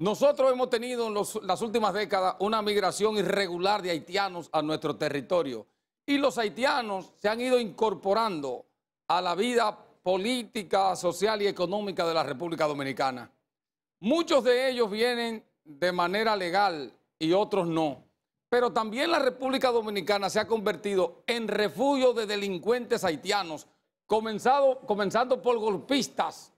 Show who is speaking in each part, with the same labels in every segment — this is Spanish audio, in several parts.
Speaker 1: Nosotros hemos tenido en las últimas décadas una migración irregular de haitianos a nuestro territorio y los haitianos se han ido incorporando a la vida política, social y económica de la República Dominicana. Muchos de ellos vienen de manera legal y otros no. Pero también la República Dominicana se ha convertido en refugio de delincuentes haitianos, comenzando por golpistas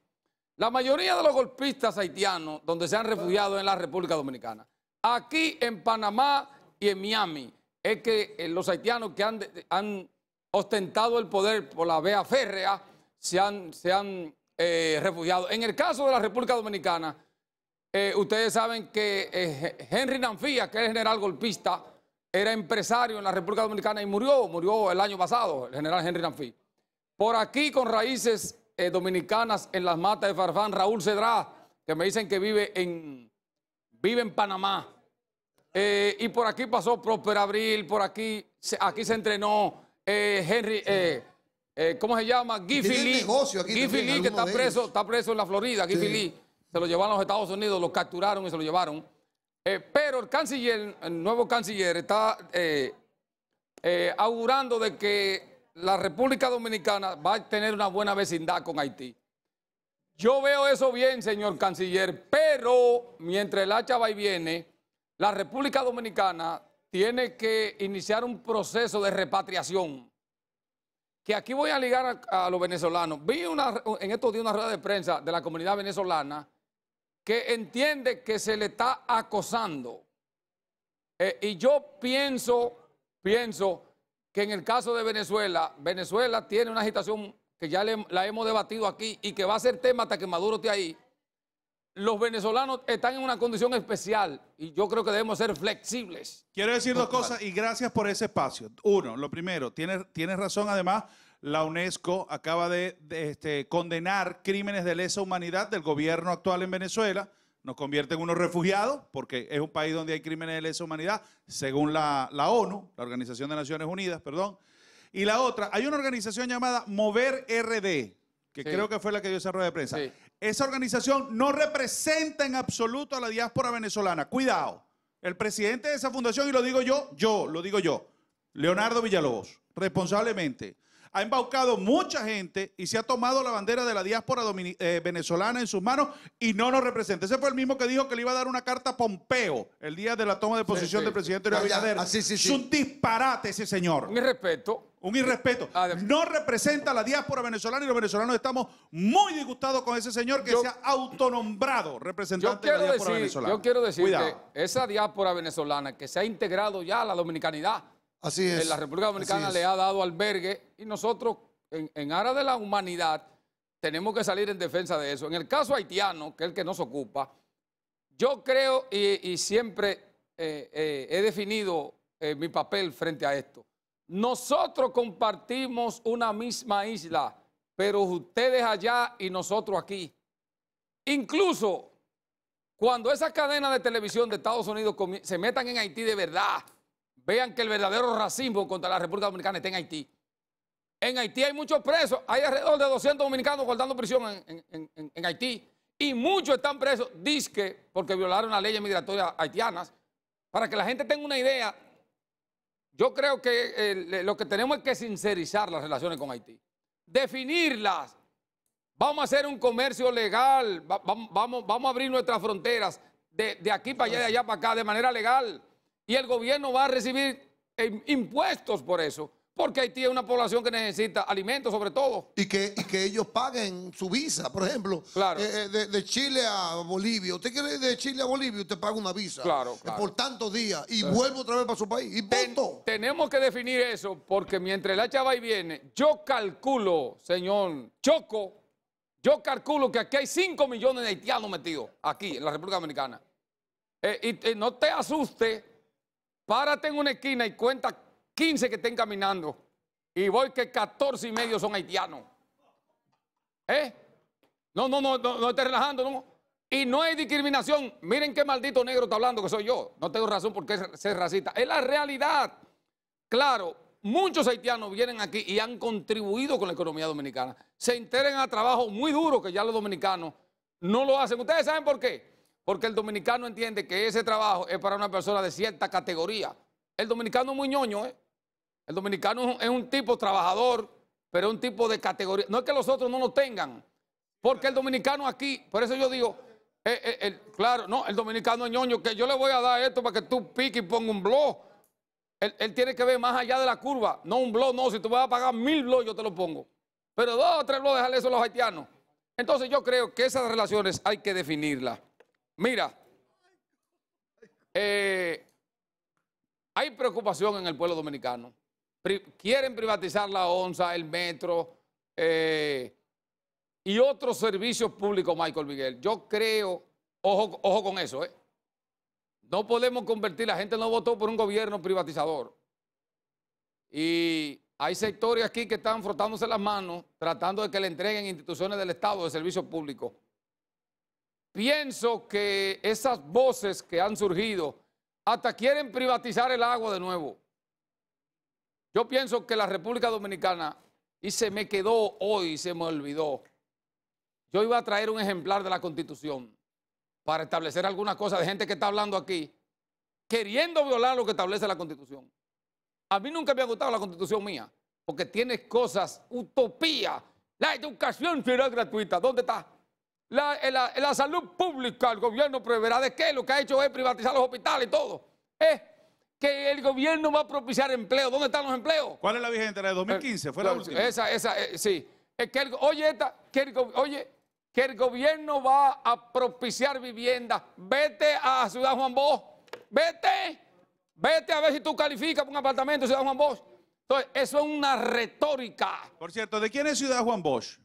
Speaker 1: la mayoría de los golpistas haitianos, donde se han refugiado en la República Dominicana, aquí en Panamá y en Miami, es que eh, los haitianos que han, ostentado el poder por la vea férrea se han, eh, refugiado. En el caso de la República Dominicana, eh, ustedes saben que Henry Nanfía, que era general golpista, era empresario en la República Dominicana y murió, murió el año pasado, el general Henry Nanfía. Por aquí, con raíces eh, dominicanas en las matas de Farfán, Raúl Cedrá, que me dicen que vive en, vive en Panamá. Eh, y por aquí pasó Prosper Abril, por aquí, se, aquí se entrenó eh, Henry, ¿cómo se llama? Guy Lee, que está preso, está preso en la Florida, Giffy Se lo llevaron a los Estados Unidos, lo capturaron y se lo llevaron. pero el canciller, el nuevo canciller, está augurando de que la República Dominicana va a tener una buena vecindad con Haití. Yo veo eso bien, señor canciller, pero mientras el hacha va y viene, la República Dominicana tiene que iniciar un proceso de repatriación. Que aquí voy a ligar a, los venezolanos. Vi una, en estos días una rueda de prensa de la comunidad venezolana que entiende que se le está acosando. Eh, y yo pienso, pienso que en el caso de Venezuela, Venezuela tiene una agitación que ya la hemos debatido aquí y que va a ser tema hasta que Maduro esté ahí. Los venezolanos están en una condición especial y yo creo que debemos ser flexibles. Quiero decir dos cosas
Speaker 2: y gracias por ese espacio. Uno, lo primero, tienes, tienes razón además, la UNESCO acaba de, este, condenar crímenes de lesa humanidad del gobierno actual en Venezuela nos convierte en unos refugiados, porque es un país donde hay crímenes de lesa humanidad, según la, ONU, la Organización de Naciones Unidas, perdón. Y la otra, hay una organización llamada Mover RD, que creo que fue la que dio esa rueda de prensa. Esa organización no representa en absoluto a la diáspora venezolana. Cuidado. El presidente de esa fundación, y lo digo yo, yo, lo digo yo, Leonardo Villalobos, responsablemente ha embaucado mucha gente y se ha tomado la bandera de la diáspora eh, venezolana en sus manos y no nos representa. Ese fue el mismo que dijo que le iba a dar una carta a Pompeo el día de la toma de posición del presidente Luis Abinader. Ah, es un disparate ese señor. Un irrespeto. Un irrespeto. Ah, no representa a la diáspora venezolana y los venezolanos estamos muy disgustados con ese señor que se ha autonombrado representante de la diáspora venezolana. Yo quiero decir Cuidado.
Speaker 1: que esa diáspora venezolana que se ha integrado ya a la dominicanidad Así eh, es. La República Dominicana le ha dado albergue y nosotros, en, aras de la humanidad, tenemos que salir en defensa de eso. En el caso haitiano, que es el que nos ocupa, yo creo y, siempre eh, eh, he definido mi papel frente a esto. Nosotros compartimos una misma isla, pero ustedes allá y nosotros aquí. Incluso cuando esas cadenas de televisión de Estados Unidos se metan en Haití de verdad vean que el verdadero racismo contra la República Dominicana está en Haití. En Haití hay muchos presos, hay alrededor de 200 dominicanos guardando prisión en, Haití. Y muchos están presos, disque, porque violaron las leyes migratorias haitianas. Para que la gente tenga una idea, yo creo que eh, lo que tenemos es que sincerizar las relaciones con Haití. Definirlas. Vamos a hacer un comercio legal. vamos, a abrir nuestras fronteras de, de aquí para allá, de allá para acá, de manera legal y el gobierno va a recibir eh, impuestos por eso. Porque Haití es una población que necesita alimentos, sobre todo. Y que, ellos paguen su visa, por ejemplo. Claro. Eh, eh, de, Chile a Bolivia. Usted quiere ir de Chile a Bolivia, usted paga una visa. Claro. claro. Por tantos días. Y vuelvo vuelve otra vez para su país. Y punto. tenemos que definir eso, porque mientras la chava y viene, yo calculo, señor Choco, yo calculo que aquí hay 5 millones de haitianos metidos, aquí, en la República Dominicana. y, no te asustes Párate en una esquina y cuenta 15 que estén caminando. Y voy que 14 y medio son haitianos. ¿Eh? No, no, no, no, esté relajando, Y no hay discriminación. Miren qué maldito negro está hablando que soy yo. No tengo razón porque es ser racista. Es la realidad. Claro, muchos haitianos vienen aquí y han contribuido con la economía dominicana. Se enteren a trabajo muy duro que ya los dominicanos no lo hacen. ¿Ustedes saben por qué? porque el dominicano entiende que ese trabajo es para una persona de cierta categoría. El dominicano es muy ñoño, ¿eh? El dominicano es un tipo trabajador, pero es un tipo de categoría. No es que los otros no lo tengan, porque el dominicano aquí, por eso yo digo, eh, eh, claro, no, el dominicano es ñoño, que yo le voy a dar esto para que tú pique y ponga un blog. Él, tiene que ver más allá de la curva, no un blog, no, si tú vas a pagar mil blogs yo te lo pongo. Pero dos o tres blogs, déjale eso a los haitianos. Entonces yo creo que esas relaciones hay que definirlas. Mira, eh, hay preocupación en el pueblo dominicano. quieren privatizar la ONSA, el metro eh, y otros servicios públicos, Michael Miguel. Yo creo, ojo, ojo con eso, ¿eh? No podemos convertir, la gente no votó por un gobierno privatizador. Y hay sectores aquí que están frotándose las manos tratando de que le entreguen instituciones del Estado de servicios públicos pienso que esas voces que han surgido hasta quieren privatizar el agua de nuevo. Yo pienso que la República Dominicana, y se me quedó hoy, se me olvidó, yo iba a traer un ejemplar de la Constitución para establecer alguna cosa de gente que está hablando aquí, queriendo violar lo que establece la Constitución. A mí nunca me ha gustado la Constitución mía, porque tiene cosas, utopía, la educación será gratuita. ¿Dónde está? Eh, la, la, salud pública, el gobierno proveerá de qué, lo que ha hecho es privatizar los hospitales y todo. Es que el gobierno va a propiciar empleo. ¿Dónde están los empleos? ¿Cuál es la vigente? La de 2015, fue la, eh, última. Esa, esa, eh, sí. Es que el, oye, que el, oye, que gobierno va a propiciar vivienda. Vete a Ciudad Juan Bosch. Vete. Vete a ver si tú calificas para un apartamento Ciudad Juan Bosch. Entonces, eso es una retórica. Por cierto, ¿de quién es Ciudad Juan Bosch?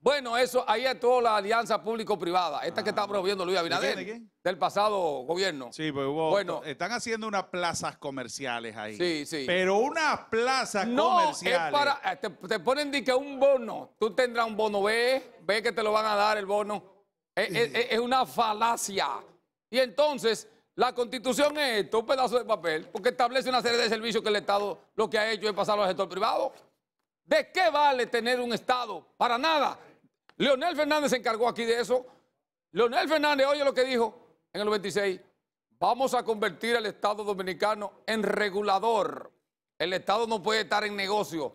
Speaker 1: Bueno, eso, ahí estuvo la alianza público-privada, esta que ah, está promoviendo Luis Abinader, del pasado gobierno. Sí, pues hubo, bueno, están haciendo unas plazas comerciales ahí. Sí, sí. Pero unas plazas no comerciales. No, es para, eh, te, ponen de que un bono, tú tendrás un bono, ve, ve que te lo van a dar el bono. Es, eh, eh, es una falacia. Y entonces, la constitución es esto, un pedazo de papel, porque establece una serie de servicios que el Estado lo que ha hecho es pasarlo al sector privado. ¿De qué vale tener un Estado? Para nada. Leonel Fernández se encargó aquí de eso. Leonel Fernández, oye lo que dijo en el 96. Vamos a convertir al Estado dominicano en regulador. El Estado no puede estar en negocio.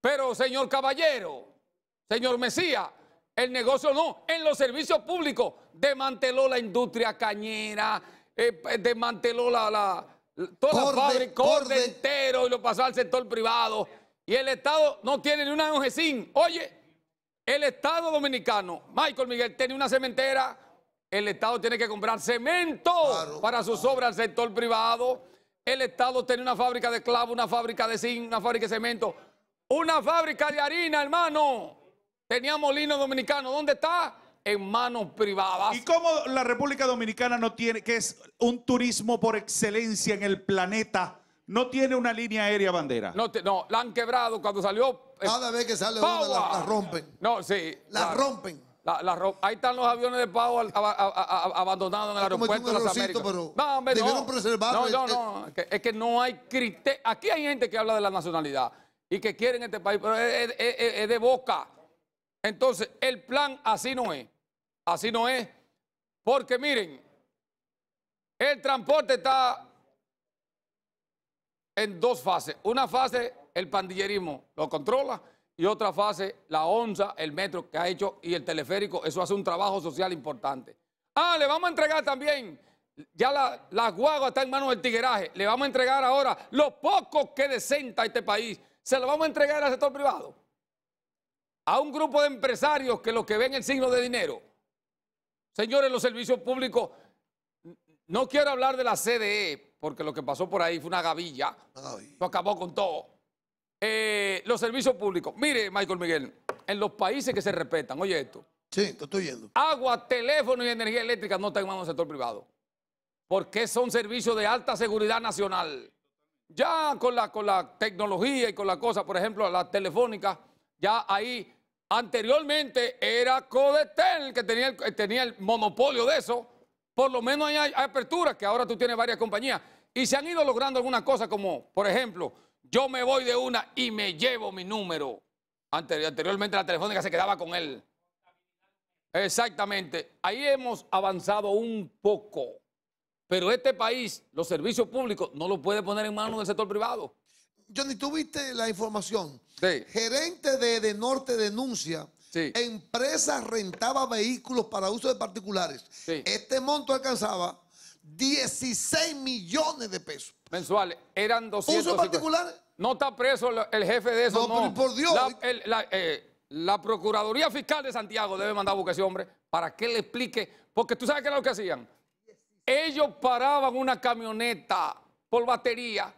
Speaker 1: Pero, señor caballero, señor Mesías, el negocio no. En los servicios públicos desmanteló la industria cañera, eh, desmanteló la, la, toda la fábrica, corde entero y lo pasó al sector privado. Y el Estado no tiene ni una sin Oye, el Estado Dominicano, Michael Miguel, tiene una cementera. El Estado tiene que comprar cemento para sus obras al sector privado. El Estado tiene una fábrica de clavo, una fábrica de zinc, una fábrica de cemento, una fábrica de harina, hermano. Tenía molino dominicano. ¿Dónde está? en manos privadas. ¿Y cómo la
Speaker 2: República Dominicana no tiene, que es un turismo por excelencia en el planeta, no tiene una línea aérea bandera.
Speaker 1: No, no la han quebrado cuando salió. Eh, Cada vez que sale una, la, rompen. No, sí. La, rompen. La, ahí están los aviones de Powell abandonados en el aeropuerto de las Américas. Pero no, hombre, no. No, no, no. Es que, no hay criterio. Aquí hay gente que habla de la nacionalidad y que quieren este país, pero es de boca. Entonces, el plan así no es. Así no es. Porque miren, el transporte está en dos fases. Una fase, el pandillerismo lo controla, y otra fase, la onza, el metro que ha hecho y el teleférico. Eso hace un trabajo social importante. Ah, le vamos a entregar también, ya la, guagua está en manos del tigueraje, le vamos a entregar ahora lo poco que desenta este país, se lo vamos a entregar al sector privado, a un grupo de empresarios que los que ven el signo de dinero. Señores, los servicios públicos, no quiero hablar de la CDE, porque lo que pasó por ahí fue una gavilla. Lo acabó con todo. Eh, los servicios públicos. Mire, Michael Miguel, en los países que se respetan, oye esto. Sí, te estoy yendo. Agua, teléfono y energía eléctrica no están en manos del sector privado. Porque son servicios de alta seguridad nacional. Ya con la, con la tecnología y con la cosa, por ejemplo, la telefónica, ya ahí anteriormente era Codetel que tenía tenía el monopolio de eso por lo menos hay, aperturas, apertura, que ahora tú tienes varias compañías. Y se han ido logrando algunas cosas como, por ejemplo, yo me voy de una y me llevo mi número. anteriormente la telefónica se quedaba con él. Exactamente. Ahí hemos avanzado un poco. Pero este país, los servicios públicos, no lo puede poner en manos del sector privado. Johnny, tú viste la información. Sí. Gerente de, de Norte denuncia Sí. Empresas rentaba vehículos para uso de particulares. Este monto alcanzaba 16 millones de pesos. Mensuales. Eran 200. ¿Uso particulares? No está preso el jefe de eso. No, no. por Dios. Eh, la, Procuraduría Fiscal de Santiago debe mandar a buscar a ese hombre para que le explique. Porque tú sabes qué era lo que hacían. Ellos paraban una camioneta por batería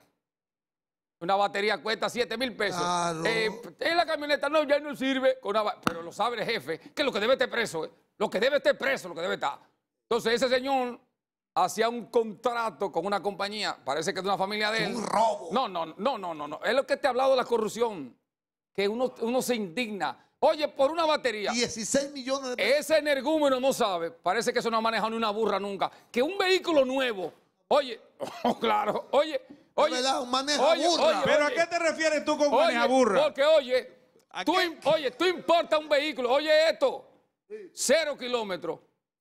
Speaker 1: una batería cuesta 7 mil pesos. Eh, en la camioneta, no, ya no sirve. Con pero lo sabe el jefe, que lo que debe estar preso, eh, lo que debe estar preso, lo que debe estar. Entonces, ese señor hacía un contrato con una compañía, parece que es de una familia de él. Un robo. No, no, no, no, no, no. Es lo que te he hablado de la corrupción, que uno, uno se indigna. Oye, por una batería. 16 millones de pesos. Ese energúmeno no sabe, parece que eso no ha manejado ni una burra nunca. Que un vehículo nuevo, oye, oh, claro, oye. Oye, ¿Pero a qué te refieres tú con maneja burra? Porque, oye, tú, oye, tú importas un vehículo. Oye, esto, cero kilómetros.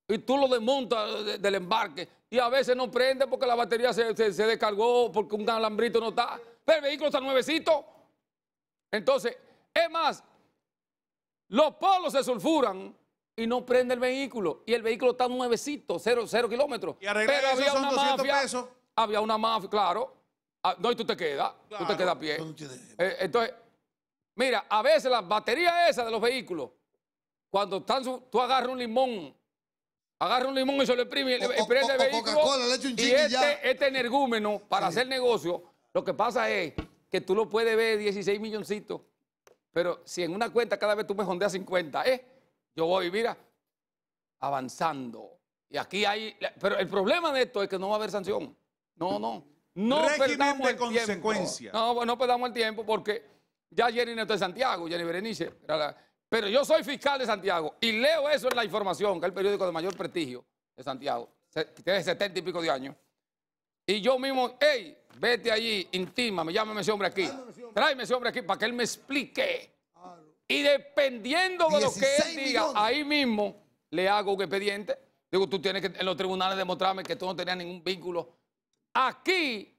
Speaker 1: Y tú lo desmontas del embarque. Y a veces no prende porque la batería se, descargó, porque un alambrito no está. Pero el vehículo está nuevecito. Entonces, es más, los polos se sulfuran y no prende el vehículo. Y el vehículo está nuevecito, cero, cero kilómetros. Pero había una mafia. Había una mafia, claro. Ah, no, y tú te quedas. tú te quedas pie. Eh, entonces, mira, a veces la batería esa de los vehículos, cuando están tú agarras un limón, agarras un limón y se lo el, el vehículo. y, y este, este, energúmeno para hacer negocio, lo que pasa es que tú lo puedes ver 16 milloncitos, pero si en una cuenta cada vez tú me jondeas 50, ¿eh? Yo voy, mira, avanzando. Y aquí hay. Pero el problema de esto es que no va a haber sanción. No, no. No régimen de consecuencias. No, pues no perdamos el tiempo porque ya Jenny no está en Santiago, Jenny Berenice. Pero yo soy fiscal de Santiago y leo eso en la información, que es el periódico de mayor prestigio de Santiago, que tiene setenta y pico de años. Y yo mismo, hey, vete allí, me llámame ese hombre aquí. Tráeme ese hombre aquí para que él me explique. Y dependiendo de lo que él diga, ahí mismo le hago un expediente. Digo, tú tienes que en los tribunales demostrarme que tú no tenías ningún vínculo Aquí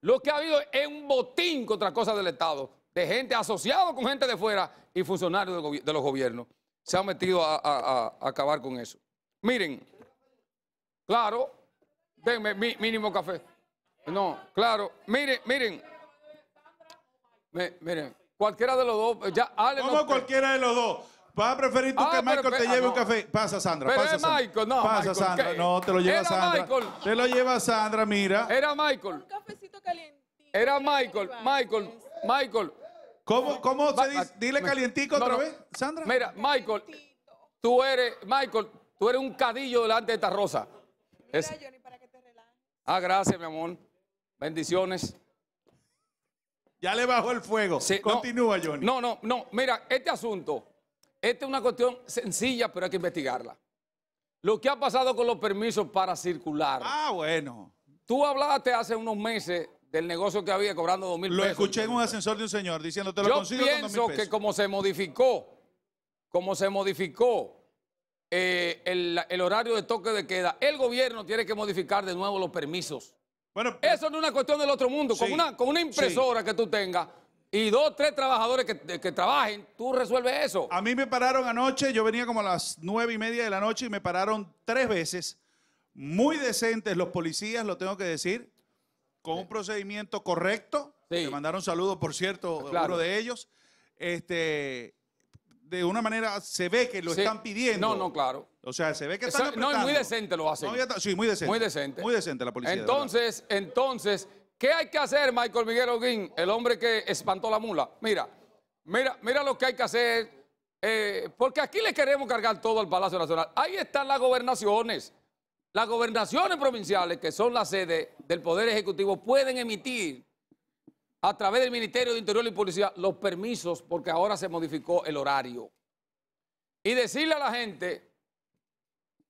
Speaker 1: lo que ha habido es un botín contra cosas del Estado, de gente asociada con gente de fuera y funcionarios de los gobiernos. Se han metido a, acabar con eso. Miren, claro, denme mínimo café. No, claro, miren, miren. miren, cualquiera de los dos, ya Ale cualquiera de los dos? ¿Vas a preferir tú ah, que Michael te ah, lleve un café?
Speaker 2: Pasa, Sandra. pasa, es Michael, no. Pasa, Sandra. No, te lo lleva Era Sandra. Michael.
Speaker 1: Te lo lleva Sandra, mira. Era Michael. Un cafecito Era Michael, Michael, Michael. ¿Cómo, cómo se dice? Dile calientico otra vez, Sandra. Mira, Michael, tú eres, Michael, tú eres un cadillo delante de esta rosa. Mira, Johnny, para que te relajes. Ah, gracias, mi amor. Bendiciones. Ya le bajó el fuego. Continúa, Johnny. No, no, no. Mira, este asunto esta es una cuestión sencilla, pero hay que investigarla. Lo que ha pasado con los permisos para circular. Ah, bueno. Tú hablaste hace unos meses del negocio que había cobrando 2.000 pesos. Lo escuché en un ascensor de un señor diciendo, te lo Yo pienso que como se modificó, como se modificó eh, el, horario de toque de queda, el gobierno tiene que modificar de nuevo los permisos. Bueno, Eso no es una cuestión del otro mundo. con, una, impresora que tú tengas, y dos, tres trabajadores que, que, trabajen, tú resuelves eso.
Speaker 2: A mí me pararon anoche, yo venía como a las nueve y media de la noche y me pararon tres veces. Muy decentes los policías, lo tengo que decir, con un procedimiento correcto. Me mandaron saludos, por cierto, uno de ellos. Este, de una manera se ve que lo están pidiendo. No, no, claro. O sea, se ve que están No, es muy decente lo hacen. sí, muy decente. Muy decente. Muy decente la policía. Entonces,
Speaker 1: entonces ¿Qué hay que hacer, Michael Miguel Oguín, el hombre que espantó la mula? Mira, mira, mira lo que hay que hacer, eh, porque aquí le queremos cargar todo al Palacio Nacional. Ahí están las gobernaciones. Las gobernaciones provinciales, que son la sede del Poder Ejecutivo, pueden emitir a través del Ministerio de Interior y Policía los permisos, porque ahora se modificó el horario. Y decirle a la gente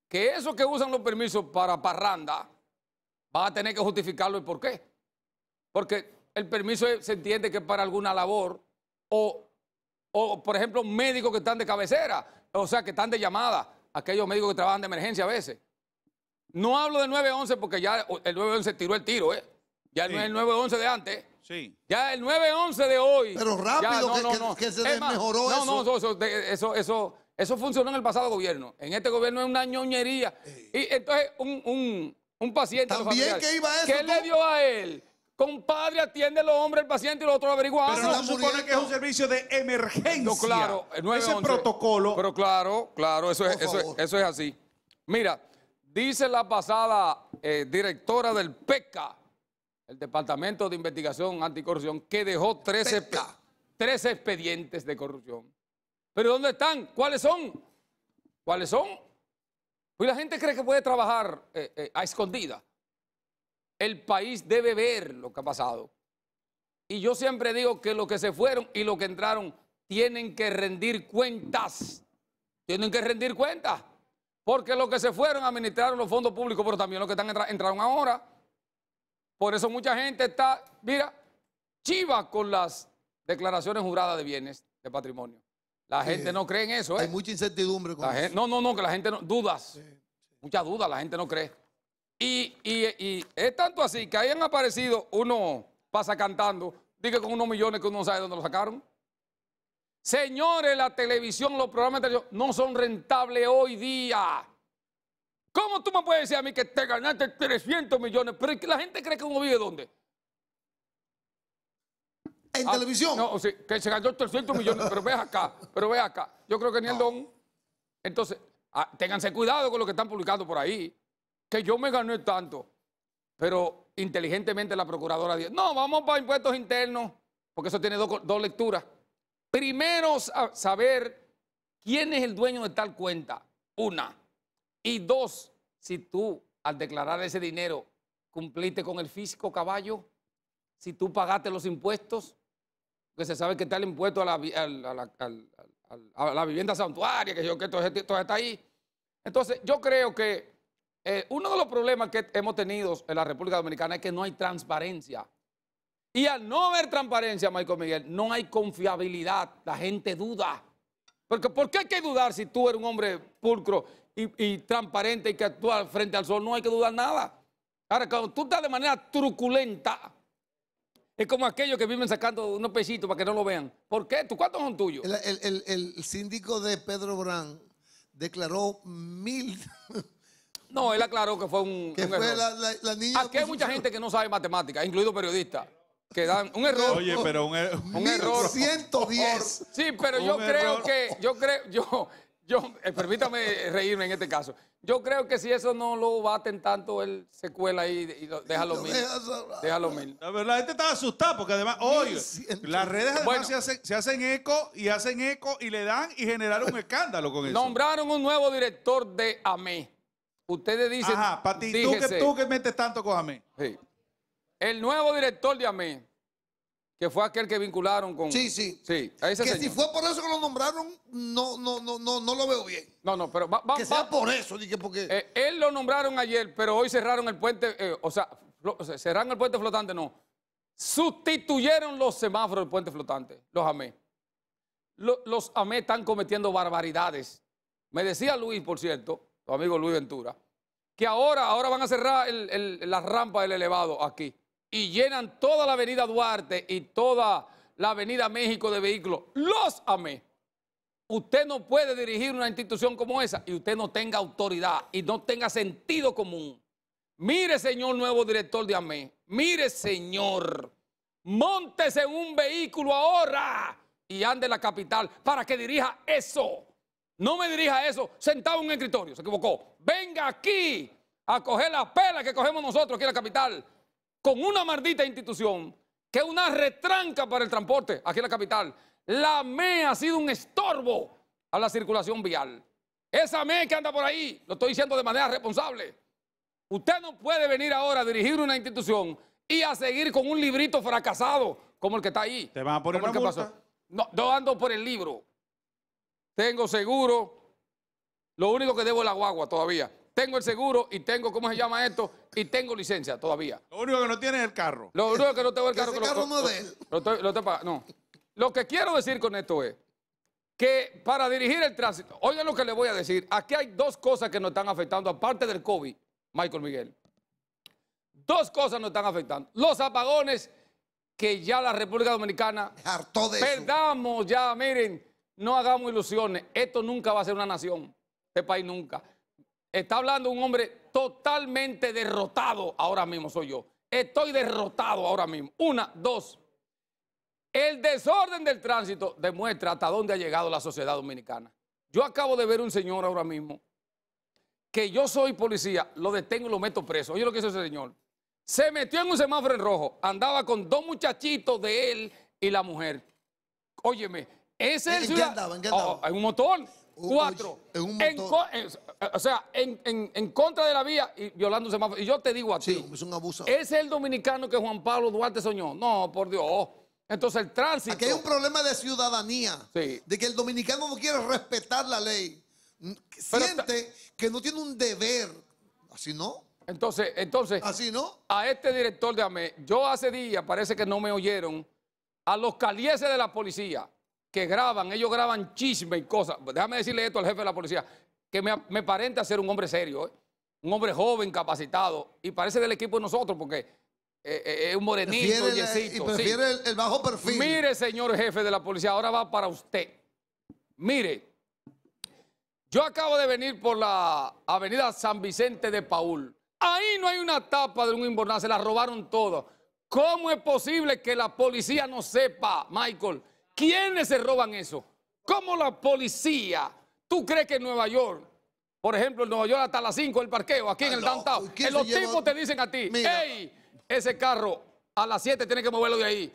Speaker 1: que esos que usan los permisos para parranda, va a tener que justificarlo ¿y por qué. Porque el permiso se entiende que es para alguna labor o, o, por ejemplo, médicos que están de cabecera, o sea, que están de llamada, aquellos médicos que trabajan de emergencia a veces. No hablo del 911 porque ya el 911 tiró el tiro, ¿eh? Ya no es el 911 de antes. Sí. Ya el 911 de hoy. Pero rápido que, se eso. No, no, eso, eso, eso, funcionó en el pasado gobierno. En este gobierno es una ñoñería. Y entonces un, un, paciente. También que iba a eso. ¿Qué le dio a él? Compadre, atiende los hombres, el paciente y los otros averiguados. Pero no supone que es un servicio de emergencia. No, claro, el es protocolo. Pero claro, claro, eso es, así. Mira, dice la pasada eh, directora del PECA, el Departamento de Investigación Anticorrupción, que dejó 13, e expedientes de corrupción. Pero ¿dónde están? ¿Cuáles son? ¿Cuáles son? Pues la gente cree que puede trabajar eh, eh, a escondida. El país debe ver lo que ha pasado. Y yo siempre digo que los que se fueron y los que entraron tienen que rendir cuentas. Tienen que rendir cuentas. Porque los que se fueron administraron los fondos públicos, pero también los que están entraron ahora. Por eso mucha gente está, mira, chiva con las declaraciones juradas de bienes de patrimonio. La gente no cree en eso. ¿eh? Hay mucha incertidumbre con eso. no, no, no, que la gente no. Dudas. Muchas dudas, la gente no cree. Y, es tanto así que hayan aparecido uno pasa cantando, dije con unos millones que uno no sabe dónde lo sacaron. Señores, la televisión, los programas de televisión no son rentables hoy día. ¿Cómo tú me puedes decir a mí que te ganaste 300 millones? Pero es que la gente cree que uno vive dónde. ¿En ah, televisión? No, sí, que se ganó 300 millones, pero ve acá, pero ve acá. Yo creo que ni el ah. don. Entonces, tenganse ah, ténganse cuidado con lo que están publicando por ahí que yo me gané tanto, pero inteligentemente la procuradora dijo, no, vamos para impuestos internos, porque eso tiene dos, lecturas. Primero, saber quién es el dueño de tal cuenta, una. Y dos, si tú al declarar ese dinero cumpliste con el físico caballo, si tú pagaste los impuestos, que se sabe que está el impuesto a la, a la, vivienda santuaria, que yo que todo, todo está ahí. Entonces, yo creo que eh, uno de los problemas que hemos tenido en la República Dominicana es que no hay transparencia. Y al no haber transparencia, Michael Miguel, no hay confiabilidad. La gente duda. Porque ¿por qué hay que dudar si tú eres un hombre pulcro y, transparente y que actúa frente al sol? No hay que dudar nada. Ahora, cuando tú estás de manera truculenta, es como aquellos que viven sacando unos pesitos para que no lo vean. ¿Por qué? ¿Tú cuántos son tuyos? El, el síndico de Pedro Brán declaró mil no, él aclaró que fue un. error. Aquí ah, hay mucha gente que no sabe matemáticas, incluido periodistas. Que dan un error. Oye, pero un, er-, error. 110. Sí, pero yo creo que. Yo creo. Yo, yo, eh, permítame reírme en este caso. Yo creo que si eso no lo baten tanto, él se cuela ahí y, lo, déjalo mil. Déjalo mil. La verdad, la gente estaba asustada porque además, oye, las redes además
Speaker 2: se, hacen, se, hacen, eco y hacen eco y le dan y generaron
Speaker 1: un escándalo con eso. Nombraron un nuevo director de AME. Ustedes dicen. Ajá, para tú que, tú que
Speaker 2: metes tanto con AME.
Speaker 1: Sí. El nuevo director de AME, que fue aquel que vincularon con. Sí, sí. Sí, Que si fue por eso que lo nombraron, no, no, no, no, no lo veo bien. No, no, pero. Va, que sea por eso, dije, porque. Eh, él lo nombraron ayer, pero hoy cerraron el puente. Eh, o sea, cerraron el puente flotante, no. Sustituyeron los semáforos del puente flotante, los Amé. Los, los están cometiendo barbaridades. Me decía Luis, por cierto amigo Luis Ventura, que ahora, ahora van a cerrar la rampa del elevado aquí y llenan toda la avenida Duarte y toda la avenida México de vehículos. Los amé. Usted no puede dirigir una institución como esa y usted no tenga autoridad y no tenga sentido común. Mire, señor nuevo director de AME, mire, señor, montese en un vehículo ahora y ande la capital para que dirija eso. No me dirija a eso sentado en un escritorio, se equivocó. Venga aquí a coger la pela que cogemos nosotros aquí en la capital con una maldita institución que es una retranca para el transporte aquí en la capital. La ME ha sido un estorbo a la circulación vial. Esa ME que anda por ahí, lo estoy diciendo de manera responsable. Usted no puede venir ahora a dirigir una institución y a seguir con un librito fracasado como el que está ahí. Te van a poner No, ando por el libro tengo seguro, lo único que debo es la guagua todavía. Tengo el seguro y tengo, ¿cómo se llama esto? Y tengo licencia todavía. Lo único que no tiene es el carro. Lo único que no tengo es el carro. Que el carro lo, no. Lo que quiero decir con esto es que para dirigir el tránsito, oigan lo que le voy a decir, aquí hay dos cosas que nos están afectando, aparte del COVID, Michael Miguel. Dos cosas nos están afectando. Los apagones que ya la República Dominicana... Hartó de Perdamos ya, miren, no hagamos ilusiones. Esto nunca va a ser una nación. Este país nunca. Está hablando un hombre totalmente derrotado ahora mismo, soy yo. Estoy derrotado ahora mismo. Una, dos. El desorden del tránsito demuestra hasta dónde ha llegado la sociedad dominicana. Yo acabo de ver un señor ahora mismo que yo soy policía, lo detengo y lo meto preso. Oye lo que hizo ese señor. Se metió en un semáforo en rojo, andaba con dos muchachitos de él y la mujer. Óyeme, es el ¿En andaba, ¿En andaba? Oh, en un motor. Cuatro. En un motor. o sea, en, en, contra de la vía y violando más. Y yo te digo a ti. es un abuso. Es el dominicano que Juan Pablo Duarte soñó. No, por Dios. Entonces el tránsito. Aquí hay un problema de ciudadanía. Sí. De que el dominicano no quiere respetar la ley. Mm, siente que no tiene un deber. Así no. Entonces, entonces. Así no. A este director de AME, yo hace días, parece que no me oyeron, a los calieses de la policía que graban, ellos graban chisme y cosas. Pues déjame decirle esto al jefe de la policía, que me, me aparenta ser un hombre serio, ¿eh? un hombre joven, capacitado, y parece del equipo de nosotros porque eh, eh, es un morenito, y prefiere el, bajo perfil. Mire, señor jefe de la policía, ahora va para usted. Mire, yo acabo de venir por la avenida San Vicente de Paul. Ahí no hay una tapa de un imbornal, se la robaron todo. ¿Cómo es posible que la policía no sepa, Michael, ¿Quiénes se roban eso? ¿Cómo la policía? ¿Tú crees que en Nueva York por ejemplo, en Nueva York hasta las 5 el parqueo, aquí en ah, el downtown. que eh, los tipos te dicen a ti, hey, ese carro a las 7 tiene que moverlo de ahí.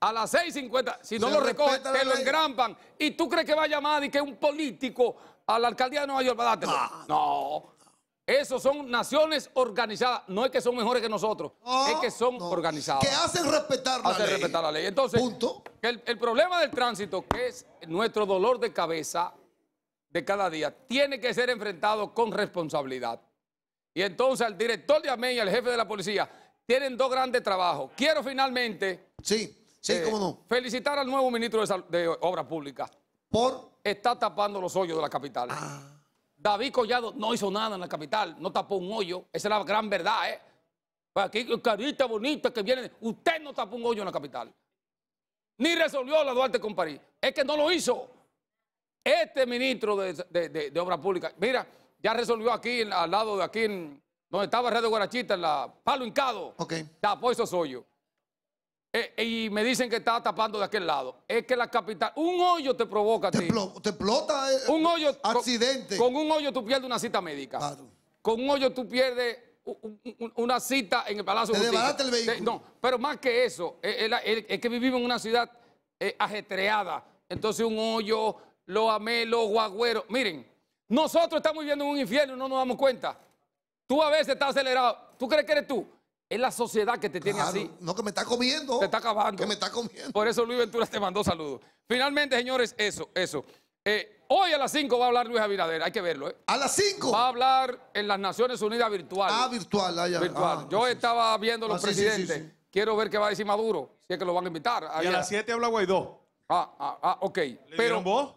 Speaker 1: A las 6.50, si no lo recogen, te lo engrampan. ¿Y tú crees que va a llamar y que un político a la alcaldía de Nueva York va a dártelo? Ah. no. Esos son naciones organizadas. No es que son mejores que nosotros, es que son organizadas. Que hacen respetar la hacen respetar la ley. Entonces, El, problema del tránsito, que es nuestro dolor de cabeza de cada día, tiene que ser enfrentado con responsabilidad. Y entonces al director de AMEI y al jefe de la policía tienen dos grandes trabajos. Quiero finalmente... Sí, sí, eh, cómo no. Felicitar al nuevo ministro de, Obras Públicas. ¿Por? Está tapando los hoyos de la capital. Ah. David Collado no hizo nada en la capital, no tapó un hoyo. Esa es la gran verdad, ¿eh? Pues aquí, carita bonita que viene. Usted no tapó un hoyo en la capital. Ni resolvió la Duarte con París. Es que no lo hizo. Este ministro de, de, de, Obras Públicas, mira, ya resolvió aquí, al lado de aquí, donde estaba Red de Guarachita, la Palo Hincado. Tapó esos hoyos. Eh, eh, y me dicen que estaba tapando de aquel lado. Es que la capital, un hoyo te provoca te a ti. Te explota. Eh, un hoyo. Accidente. Con, un hoyo tú pierdes una cita médica. Con un hoyo tú pierdes una cita en el Palacio te de el vehículo. no, pero más que eso, es, que vivimos en una ciudad ajetreada. Entonces un hoyo, lo amé, lo guagüero. Miren, nosotros estamos viviendo en un infierno y no nos damos cuenta. Tú a veces estás acelerado. ¿Tú crees que eres tú? Es la sociedad que te tiene así. No, que me está comiendo. Te está acabando. Que me está comiendo. Por eso Luis Ventura te mandó saludos. Finalmente, señores, eso, eso. Eh, hoy a las 5 va a hablar Luis Abinader, hay que verlo. ¿eh? ¿A las 5? Va a hablar en las Naciones Unidas virtual. Ah, virtual, allá. Ah, virtual. Ah, Yo estaba viendo los ah, presidentes. Quiero ver qué va a decir Maduro, si es que lo van a invitar. Y a las 7 habla Guaidó. Ah, ah, ah, ok. ¿Le dieron voz?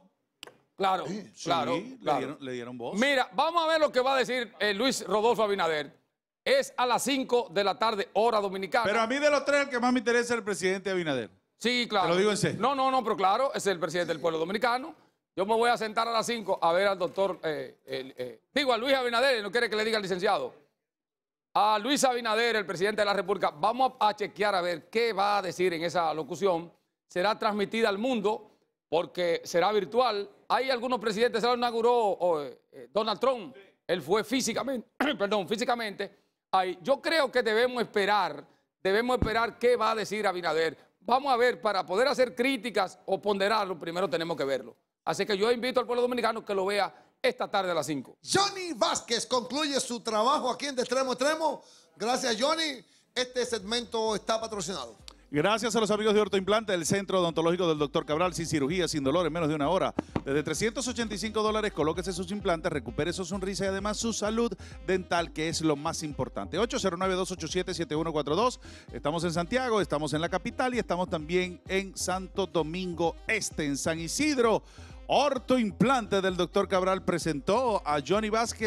Speaker 1: Claro, claro, claro. Le,
Speaker 2: dieron, le dieron voz.
Speaker 1: Mira, vamos a ver lo que va a decir eh, Luis Rodolfo Abinader es a las 5 de la tarde, hora dominicana. Pero a mí
Speaker 2: de los tres, el que más me interesa es el presidente Abinader.
Speaker 1: Sí, claro. Te lo digo en serio. No, no, no, pero claro, es el presidente del pueblo dominicano. Yo me voy a sentar a las 5 a ver al doctor, eh, eh, digo a Luis Abinader, no quiere que le diga al licenciado. A Luis Abinader, el presidente de la República, vamos a chequear a ver qué va a decir en esa locución. Será transmitida al mundo porque será virtual. Hay algunos presidentes, se lo inauguró eh, Donald Trump. Él fue físicamente, perdón, físicamente yo creo que debemos esperar, debemos esperar qué va a decir Abinader. Vamos a ver, para poder hacer críticas o ponderarlo, primero tenemos que verlo. Así que yo invito al pueblo dominicano que lo vea esta tarde a las 5. Johnny Vázquez concluye su trabajo aquí en De Extremo Extremo. Gracias, Johnny. Este segmento está patrocinado. Gracias a los amigos
Speaker 2: de Ortoimplante, el centro odontológico del doctor Cabral, sin cirugía, sin dolor, en menos de una hora. Desde 385 dólares, colóquese sus implantes, recupere su sonrisa y además su salud dental, que es lo más importante. 809-287-7142. Estamos en Santiago, estamos en la capital y estamos también en Santo Domingo Este, en San Isidro. Ortoimplante del doctor Cabral presentó a Johnny Vázquez.